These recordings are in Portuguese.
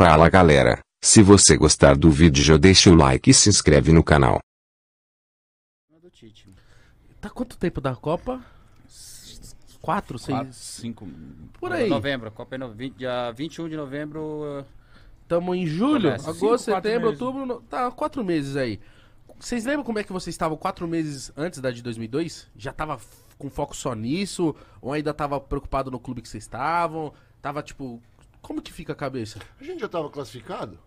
Fala galera, se você gostar do vídeo já deixa o like e se inscreve no canal. Tá quanto tempo da Copa? Quatro, seis? Cinco. Por aí. Novembro, Copa é no, dia 21 de novembro. Uh, Tamo em julho, Começa. agosto, Cinco, setembro, meses. outubro. No... Tá, quatro meses aí. Vocês lembram como é que vocês estavam quatro meses antes da de 2002? Já tava com foco só nisso? Ou ainda tava preocupado no clube que vocês estavam? Tava, tipo, como que fica a cabeça? A gente já estava classificado?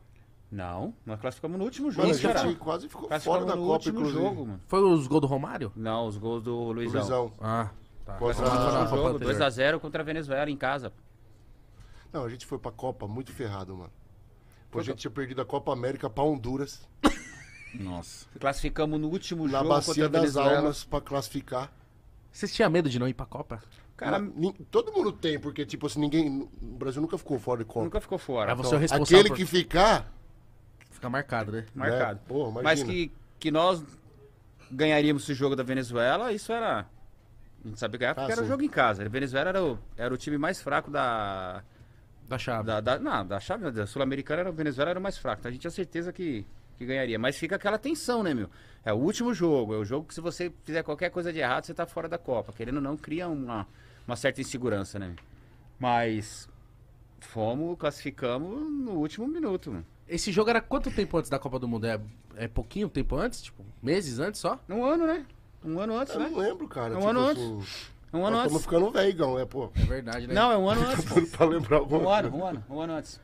Não, nós classificamos no último jogo, Mas a gente cara. quase ficou fora da no Copa, último inclusive. jogo, mano. Foi os gols do Romário? Não, os gols do Luizão. Luizão. Ah, tá. 2x0 contra a Venezuela em casa. Não, a gente foi pra Copa muito ferrado, mano. Porque a gente tinha perdido a Copa América pra Honduras, Nossa. Classificamos no último na jogo Bacia contra das Venezuela. Almas, pra classificar. Vocês tinham medo de não ir pra Copa? Cara, todo mundo tem, porque, tipo assim, ninguém. O Brasil nunca ficou fora de Copa. Nunca ficou fora. Ah, você é responsável Aquele por- que ficar. Fica marcado, né? né? Marcado. É, porra, imagina. Mas que, que nós ganharíamos esse jogo da Venezuela, isso era. Não sabia ganhar, porque Ah, era o jogo em casa. A Venezuela era o, era o time mais fraco da. Da chave. da, da- não, da chave, da Sul-Americana, era, o Venezuela era o mais fraco. Então a gente tinha certeza que que ganharia. Mas fica aquela tensão, né, meu? É o último jogo, é o jogo que se você fizer qualquer coisa de errado, você tá fora da Copa. Querendo ou não, cria uma, uma certa insegurança, né? Mas fomos, classificamos no último minuto, Esse jogo era quanto tempo antes da Copa do Mundo? É, é pouquinho tempo antes? Tipo, meses antes só? Um ano, né? Um ano antes, eu né? não lembro, cara. Um tipo, ano antes. Um ano antes. Estamos ficando velho, é, pô. É verdade, né? Não, é um ano antes. pra lembrar um ano, um ano, um ano antes.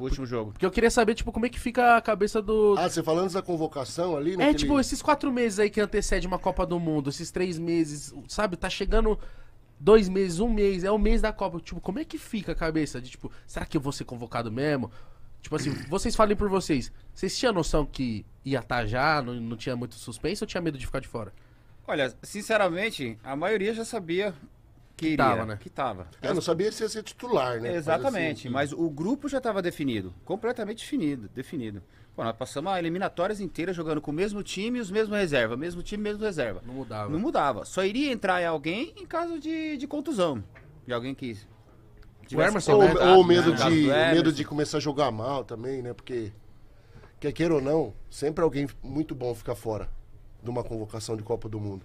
O último jogo. Porque eu queria saber, tipo, como é que fica a cabeça do. Ah, você falando da convocação ali, né? É, tipo, esses quatro meses aí que antecede uma Copa do Mundo, esses três meses, sabe? Tá chegando dois meses, um mês, é o mês da Copa. Tipo, como é que fica a cabeça de, tipo, será que eu vou ser convocado mesmo? Tipo assim, vocês falem por vocês. Vocês tinham noção que ia estar tá já, não, não tinha muito suspense ou tinha medo de ficar de fora? Olha, sinceramente, a maioria já sabia que tava, né? Que tava. Eu não sabia se ia ser titular, né? Exatamente, mas, assim, mas o grupo já estava definido, completamente definido, definido. Pô, nós passamos a eliminatórias inteiras jogando com o mesmo time e os mesmos reserva, mesmo time, mesmo reserva. Não mudava. Não mudava. Só iria entrar alguém em caso de, de contusão, de alguém que o Emerson, ou, né? ou medo de medo de começar a jogar mal também, né? Porque quer queira ou não, sempre alguém muito bom fica fora de uma convocação de Copa do Mundo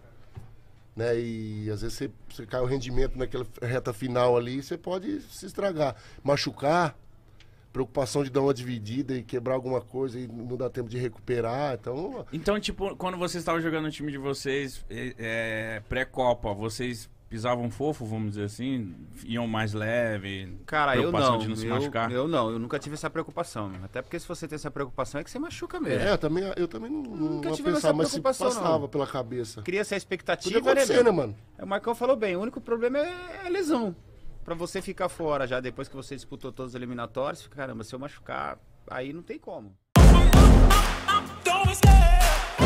né? E às vezes você, você cai o rendimento naquela reta final ali, você pode se estragar. Machucar, preocupação de dar uma dividida e quebrar alguma coisa e não dar tempo de recuperar. Então, então tipo, quando vocês estavam jogando no time de vocês, é, pré-copa, vocês pisavam fofo, vamos dizer assim? Iam mais leve? Cara, eu não. De não se eu, machucar? eu não, eu nunca tive essa preocupação. Até porque se você tem essa preocupação é que você machuca mesmo. É, eu também, eu também não, nunca não tive pensava, essa mas se passava não. pela cabeça. cria essa expectativa, Podia é né, né, mano? É, o Marcão falou bem, o único problema é a é lesão. Pra você ficar fora já depois que você disputou todos os eliminatórios, fica, caramba, se eu machucar, aí não tem como. Don't